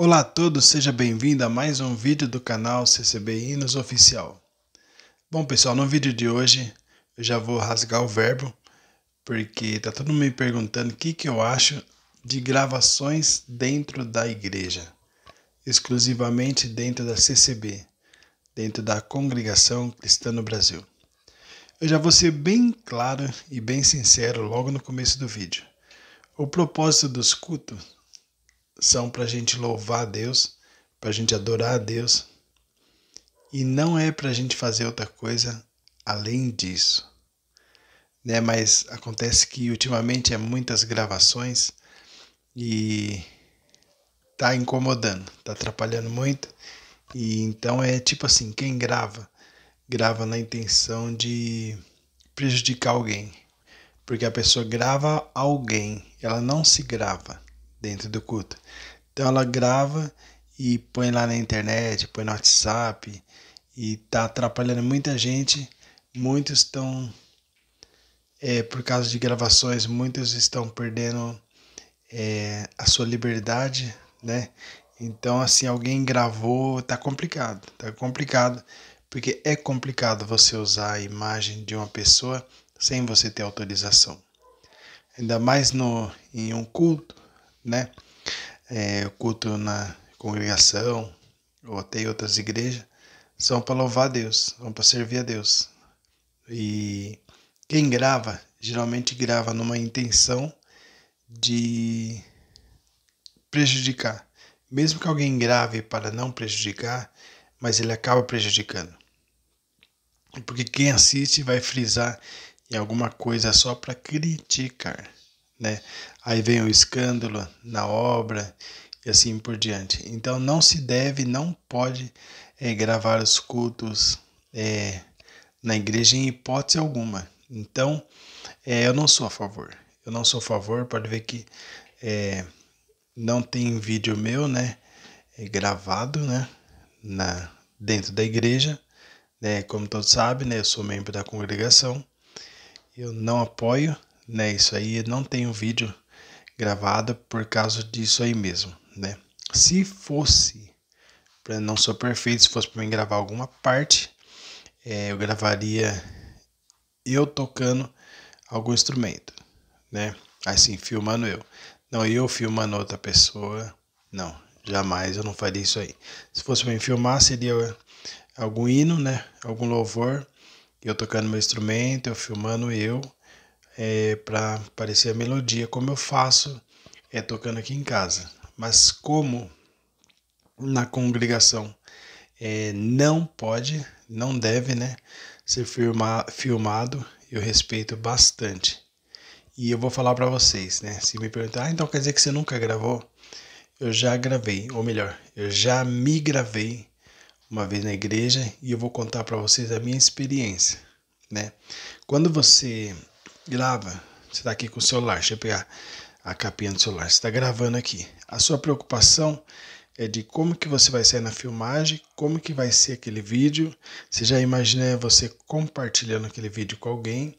Olá a todos, seja bem-vindo a mais um vídeo do canal CCB Hinos Oficial. Bom pessoal, no vídeo de hoje eu já vou rasgar o verbo, porque tá todo mundo me perguntando o que, que eu acho de gravações dentro da igreja, exclusivamente dentro da CCB, dentro da Congregação Cristã no Brasil. Eu já vou ser bem claro e bem sincero logo no começo do vídeo. O propósito dos cultos são para a gente louvar a Deus, para a gente adorar a Deus. E não é para a gente fazer outra coisa além disso. Né? Mas acontece que ultimamente é muitas gravações e tá incomodando, tá atrapalhando muito. E então é tipo assim, quem grava, grava na intenção de prejudicar alguém. Porque a pessoa grava alguém, ela não se grava dentro do culto. Então ela grava e põe lá na internet, põe no WhatsApp e tá atrapalhando muita gente. Muitos estão, é, por causa de gravações, muitos estão perdendo é, a sua liberdade, né? Então, assim, alguém gravou, tá complicado, tá complicado, porque é complicado você usar a imagem de uma pessoa sem você ter autorização. Ainda mais no, em um culto, né? É, culto na congregação ou até em outras igrejas são para louvar a Deus, são para servir a Deus. E quem grava, geralmente grava numa intenção de prejudicar. Mesmo que alguém grave para não prejudicar, mas ele acaba prejudicando. Porque quem assiste vai frisar em alguma coisa só para criticar né? Aí vem o escândalo na obra e assim por diante. Então não se deve, não pode é, gravar os cultos é, na igreja em hipótese alguma. Então é, eu não sou a favor. Eu não sou a favor. Pode ver que não tem vídeo meu, né? gravado, né? Na dentro da igreja, né? Como todos sabem, né? Eu sou membro da congregação. Eu não apoio né? Isso aí não tem um vídeo gravado por causa disso aí mesmo, né? Se fosse, para não sou perfeito, se fosse para mim gravar alguma parte, é, eu gravaria eu tocando algum instrumento, né? Assim, filmando eu. Não eu filmando outra pessoa, não. Jamais eu não faria isso aí. Se fosse para mim filmar, seria algum hino, né? Algum louvor, eu tocando meu instrumento, eu filmando eu é, para parecer a melodia, como eu faço é tocando aqui em casa. Mas como na congregação é, não pode, não deve, né, ser firma, filmado, eu respeito bastante. E eu vou falar para vocês, né? Se me perguntar, ah, então quer dizer que você nunca gravou? Eu já gravei, ou melhor, eu já me gravei uma vez na igreja e eu vou contar para vocês a minha experiência, né? Quando você grava. Você está aqui com o celular, deixa eu pegar a capinha do celular. Você está gravando aqui. A sua preocupação é de como que você vai sair na filmagem, como que vai ser aquele vídeo. Você já imagina você compartilhando aquele vídeo com alguém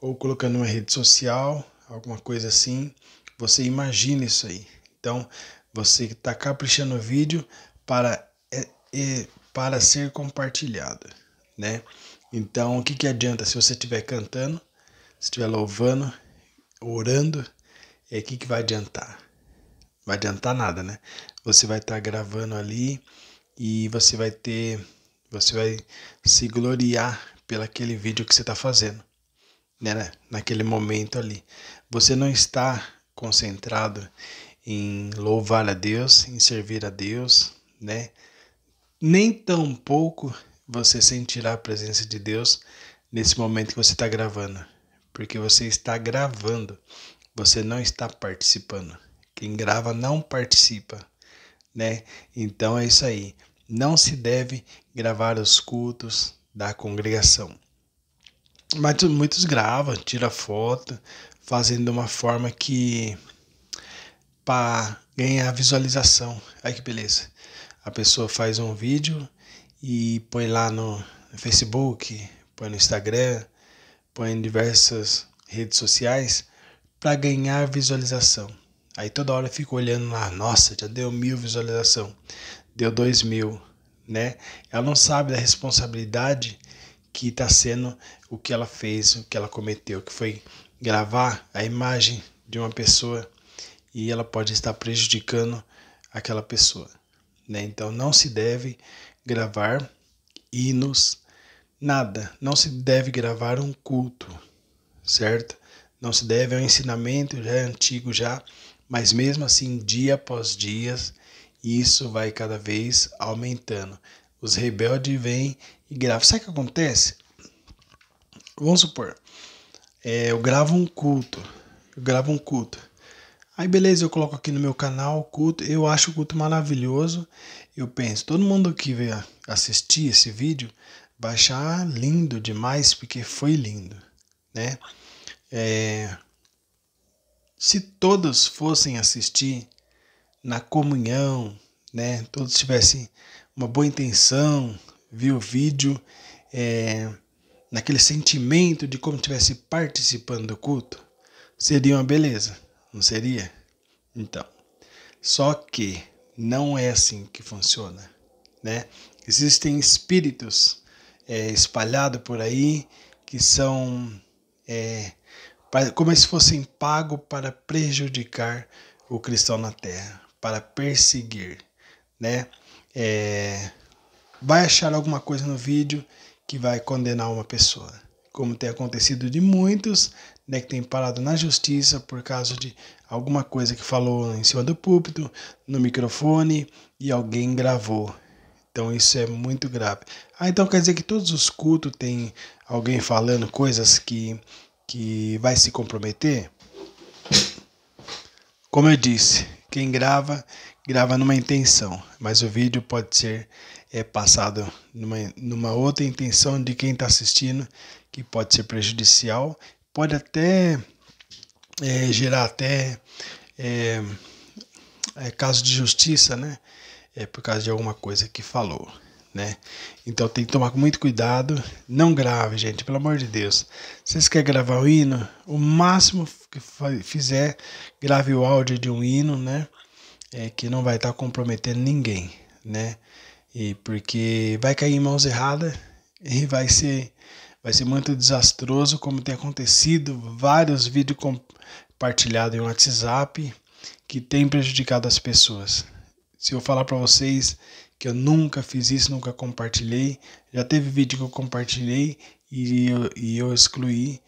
ou colocando uma rede social, alguma coisa assim. Você imagina isso aí. Então, você está caprichando o vídeo para, é, é, para ser compartilhado, né? Então, o que, que adianta se você estiver cantando se estiver louvando, orando, é aqui que vai adiantar. vai adiantar nada, né? Você vai estar tá gravando ali e você vai ter, você vai se gloriar pelo aquele vídeo que você está fazendo, né? Naquele momento ali, você não está concentrado em louvar a Deus, em servir a Deus, né? Nem tão pouco você sentirá a presença de Deus nesse momento que você está gravando porque você está gravando, você não está participando. Quem grava não participa, né? Então é isso aí. Não se deve gravar os cultos da congregação. Mas muitos gravam, tira foto, fazendo de uma forma que para ganhar visualização. Aí que beleza. A pessoa faz um vídeo e põe lá no Facebook, põe no Instagram, em diversas redes sociais para ganhar visualização. Aí toda hora eu fico olhando lá, nossa, já deu mil visualização, deu dois mil, né? Ela não sabe da responsabilidade que está sendo o que ela fez, o que ela cometeu, que foi gravar a imagem de uma pessoa e ela pode estar prejudicando aquela pessoa. Né? Então não se deve gravar hinos nada, não se deve gravar um culto, certo? Não se deve ao ensinamento, já é antigo já, mas mesmo assim, dia após dia, isso vai cada vez aumentando. Os rebeldes vêm e gravam. Sabe o que acontece? Vamos supor, é, eu gravo um culto, eu gravo um culto. Aí beleza, eu coloco aqui no meu canal o culto, eu acho o culto maravilhoso. Eu penso, todo mundo que vem assistir esse vídeo baixar lindo demais porque foi lindo, né? É, se todos fossem assistir na comunhão, né? Todos tivessem uma boa intenção, viu o vídeo, é, naquele sentimento de como estivesse participando do culto, seria uma beleza, não seria? Então, só que não é assim que funciona, né? Existem espíritos é, espalhado por aí, que são é, como se fossem pago para prejudicar o cristão na terra, para perseguir, né? É, vai achar alguma coisa no vídeo que vai condenar uma pessoa, como tem acontecido de muitos, né, que tem parado na justiça por causa de alguma coisa que falou em cima do púlpito, no microfone e alguém gravou então isso é muito grave. Ah, então quer dizer que todos os cultos tem alguém falando coisas que, que vai se comprometer? Como eu disse, quem grava, grava numa intenção, mas o vídeo pode ser é, passado numa, numa outra intenção de quem está assistindo, que pode ser prejudicial, pode até é, gerar até é, é, caso de justiça, né? é por causa de alguma coisa que falou, né? Então tem que tomar muito cuidado, não grave, gente, pelo amor de Deus. Se vocês querem gravar o hino, o máximo que fizer, grave o áudio de um hino, né? É que não vai estar tá comprometendo ninguém, né? E porque vai cair em mãos erradas e vai ser vai ser muito desastroso, como tem acontecido vários vídeos compartilhados em WhatsApp que tem prejudicado as pessoas. Se eu falar para vocês que eu nunca fiz isso, nunca compartilhei, já teve vídeo que eu compartilhei e eu, e eu excluí,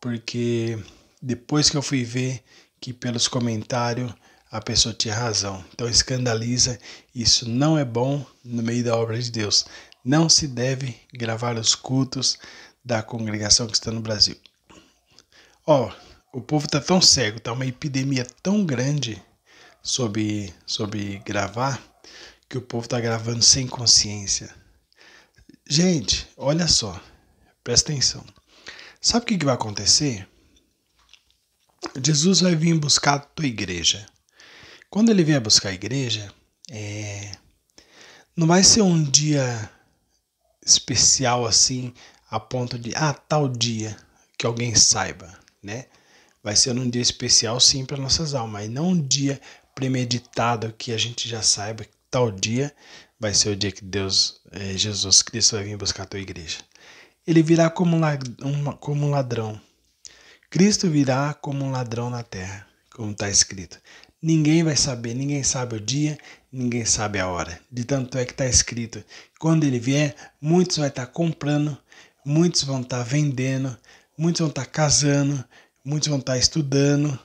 porque depois que eu fui ver que pelos comentários a pessoa tinha razão. Então escandaliza, isso não é bom no meio da obra de Deus. Não se deve gravar os cultos da congregação que está no Brasil. Ó, oh, o povo está tão cego, está uma epidemia tão grande sobre, sobre gravar, que o povo está gravando sem consciência. Gente, olha só, presta atenção. Sabe o que, que vai acontecer? Jesus vai vir buscar a tua igreja. Quando ele vier buscar a igreja, é... não vai ser um dia especial assim, a ponto de, ah, tal dia, que alguém saiba, né? Vai ser um dia especial sim para nossas almas, mas não um dia premeditado que a gente já saiba que tal dia vai ser o dia que Deus, é, Jesus Cristo, vai vir buscar a tua igreja. Ele virá como um ladrão. Cristo virá como um ladrão na terra, como está escrito. Ninguém vai saber, ninguém sabe o dia, ninguém sabe a hora. De tanto é que está escrito. Quando ele vier, muitos vai estar tá comprando, muitos vão estar tá vendendo, muitos vão estar tá casando, muitos vão estar estudando,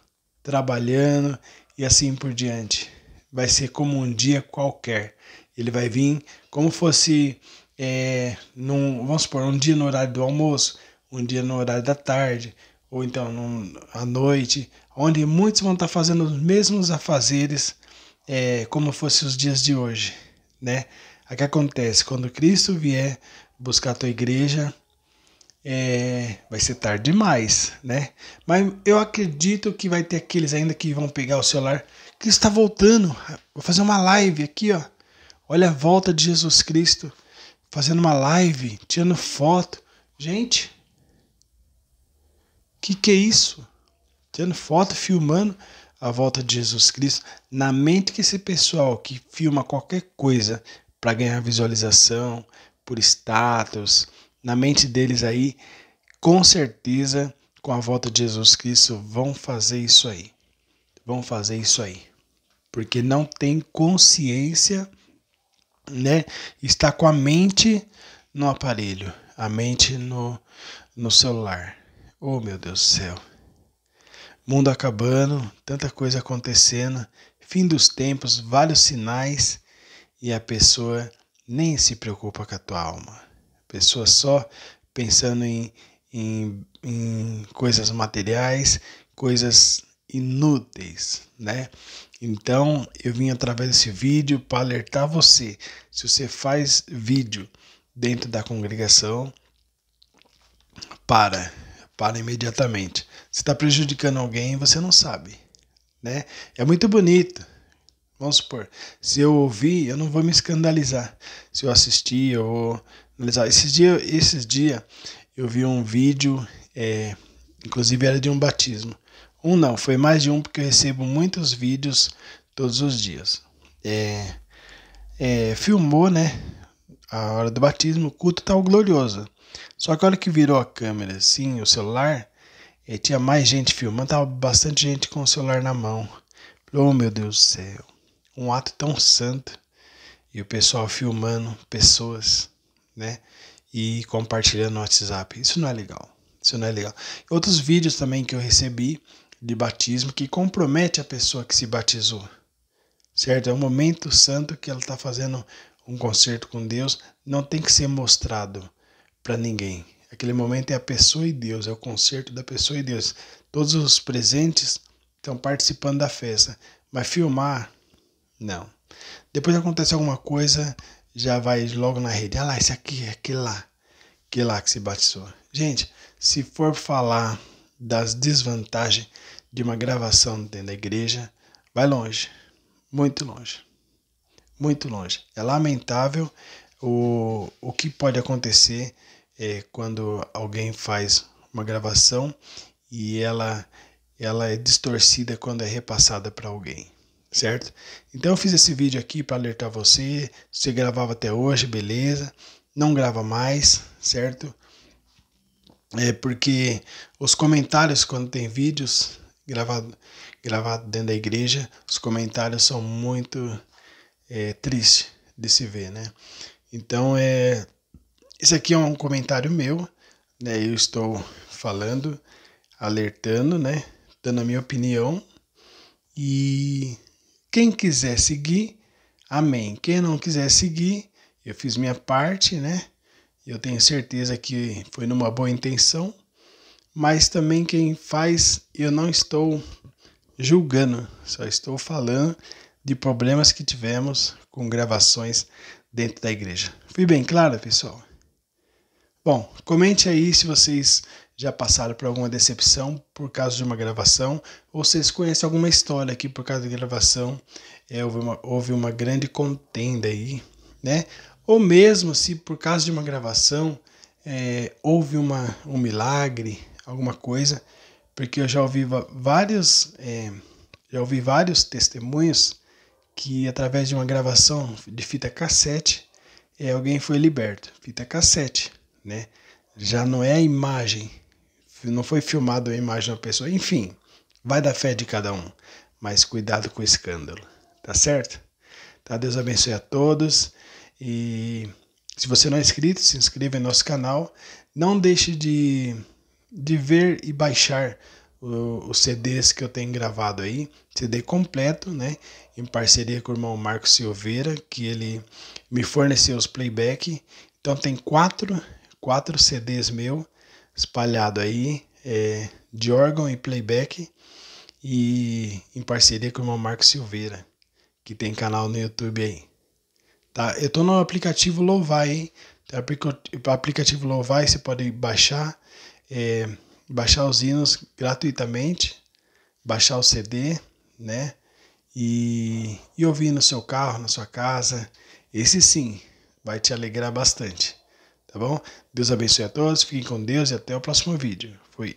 trabalhando e assim por diante. Vai ser como um dia qualquer. Ele vai vir como fosse, é, num, vamos supor, um dia no horário do almoço, um dia no horário da tarde, ou então num, à noite, onde muitos vão estar fazendo os mesmos afazeres é, como fossem os dias de hoje. Né? O que acontece? Quando Cristo vier buscar a tua igreja, é, vai ser tarde demais, né? Mas eu acredito que vai ter aqueles ainda que vão pegar o celular. que está voltando. Vou fazer uma live aqui, ó. Olha a volta de Jesus Cristo. Fazendo uma live, tirando foto. Gente, que que é isso? Tirando foto, filmando a volta de Jesus Cristo. Na mente que esse pessoal que filma qualquer coisa para ganhar visualização, por status, na mente deles aí, com certeza, com a volta de Jesus Cristo, vão fazer isso aí. Vão fazer isso aí. Porque não tem consciência, né? Está com a mente no aparelho, a mente no, no celular. Oh, meu Deus do céu. Mundo acabando, tanta coisa acontecendo, fim dos tempos, vários sinais e a pessoa nem se preocupa com a tua alma pessoa só, pensando em, em, em coisas materiais, coisas inúteis, né? Então eu vim através desse vídeo para alertar você. Se você faz vídeo dentro da congregação, para, para imediatamente. Se está prejudicando alguém, você não sabe, né? É muito bonito. Vamos supor, se eu ouvir, eu não vou me escandalizar. Se eu assistir, eu vou analisar. Esses dias esses dia eu vi um vídeo, é, inclusive era de um batismo. Um não, foi mais de um, porque eu recebo muitos vídeos todos os dias. É, é, filmou, né? A hora do batismo, o culto tal tá glorioso. Só que a hora que virou a câmera, sim o celular, é, tinha mais gente filmando, tava bastante gente com o celular na mão. Oh meu Deus do céu, um ato tão santo e o pessoal filmando pessoas né? E compartilhando no WhatsApp. Isso não é legal. Isso não é legal. Outros vídeos também que eu recebi de batismo que compromete a pessoa que se batizou. Certo? É um momento santo que ela está fazendo um concerto com Deus. Não tem que ser mostrado para ninguém. Aquele momento é a pessoa e Deus, é o concerto da pessoa e Deus. Todos os presentes estão participando da festa, mas filmar, não. Depois acontece alguma coisa, já vai logo na rede. Ah lá, esse aqui, aquele lá, aquele lá que se batizou. Gente, se for falar das desvantagens de uma gravação dentro da igreja, vai longe, muito longe, muito longe. É lamentável o, o que pode acontecer é, quando alguém faz uma gravação e ela, ela é distorcida quando é repassada para alguém certo? Então eu fiz esse vídeo aqui para alertar você, você gravava até hoje, beleza? Não grava mais, certo? É porque os comentários quando tem vídeos gravado gravado dentro da igreja, os comentários são muito é, tristes de se ver, né? Então é esse aqui é um comentário meu, né? Eu estou falando, alertando, né? Dando a minha opinião e quem quiser seguir, amém. Quem não quiser seguir, eu fiz minha parte, né? Eu tenho certeza que foi numa boa intenção, mas também quem faz, eu não estou julgando, só estou falando de problemas que tivemos com gravações dentro da igreja. Fui bem claro, pessoal? Bom, comente aí se vocês já passaram por alguma decepção por causa de uma gravação, ou vocês conhecem alguma história que por causa de gravação é, houve, uma, houve uma grande contenda aí, né? Ou mesmo se por causa de uma gravação é, houve uma, um milagre, alguma coisa, porque eu já ouvi vários, é, já ouvi vários testemunhos que através de uma gravação de fita cassete é, alguém foi liberto. Fita cassete, né? Já não é a imagem, não foi filmado a imagem da pessoa. Enfim, vai da fé de cada um, mas cuidado com o escândalo, tá certo? Tá, Deus abençoe a todos e se você não é inscrito, se inscreva em nosso canal. Não deixe de, de ver e baixar os CDs que eu tenho gravado aí, CD completo, né? Em parceria com o irmão Marcos Silveira, que ele me forneceu os playback. Então tem quatro, quatro CDs meu espalhado aí é, de órgão e playback e em parceria com o irmão Marco Silveira, que tem canal no YouTube aí. Tá? Eu tô no aplicativo Louvai, hein? Tá? aplicativo Louvai você pode baixar, é, baixar os hinos gratuitamente, baixar o CD, né? E, e ouvir no seu carro, na sua casa. Esse sim vai te alegrar bastante. Tá bom? Deus abençoe a todos, fiquem com Deus e até o próximo vídeo. Fui.